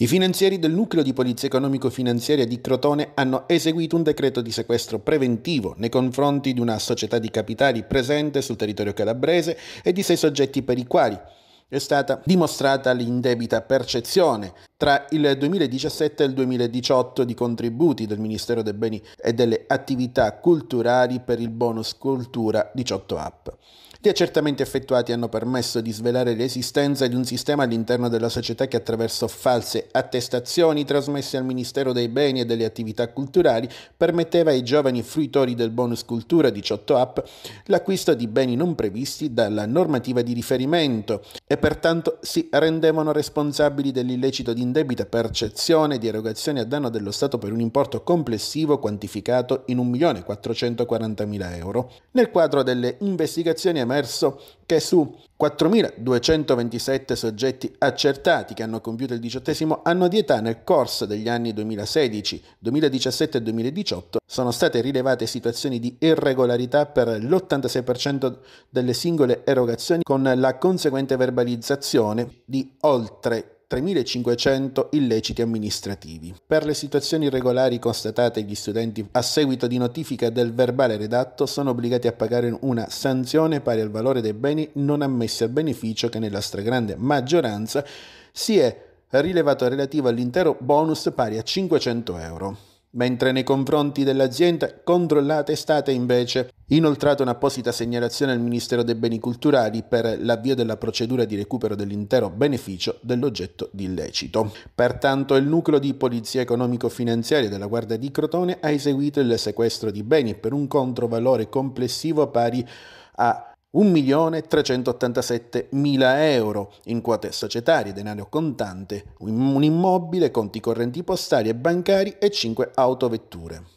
I finanzieri del nucleo di polizia economico-finanziaria di Crotone hanno eseguito un decreto di sequestro preventivo nei confronti di una società di capitali presente sul territorio calabrese e di sei soggetti per i quali è stata dimostrata l'indebita percezione tra il 2017 e il 2018 di contributi del Ministero dei Beni e delle Attività Culturali per il bonus Cultura 18 App. Gli accertamenti effettuati hanno permesso di svelare l'esistenza di un sistema all'interno della società che attraverso false attestazioni trasmesse al Ministero dei Beni e delle Attività Culturali permetteva ai giovani fruitori del bonus cultura 18 app l'acquisto di beni non previsti dalla normativa di riferimento e pertanto si rendevano responsabili dell'illecito di un'indebita percezione di erogazioni a danno dello Stato per un importo complessivo quantificato in 1.440.000 euro. Nel quadro delle investigazioni è emerso che su 4.227 soggetti accertati che hanno compiuto il diciottesimo anno di età nel corso degli anni 2016, 2017 e 2018 sono state rilevate situazioni di irregolarità per l'86% delle singole erogazioni con la conseguente verbalizzazione di oltre 3.500 illeciti amministrativi. Per le situazioni irregolari constatate gli studenti a seguito di notifica del verbale redatto sono obbligati a pagare una sanzione pari al valore dei beni non ammessi al beneficio che nella stragrande maggioranza si è rilevato relativo all'intero bonus pari a 500 euro mentre nei confronti dell'azienda controllata è stata invece Inoltrato un'apposita segnalazione al Ministero dei Beni Culturali per l'avvio della procedura di recupero dell'intero beneficio dell'oggetto di illecito. Pertanto il nucleo di polizia economico-finanziaria della Guardia di Crotone ha eseguito il sequestro di beni per un controvalore complessivo pari a 1.387.000 euro in quote societarie, denaro contante, un immobile, conti correnti postali e bancari e 5 autovetture.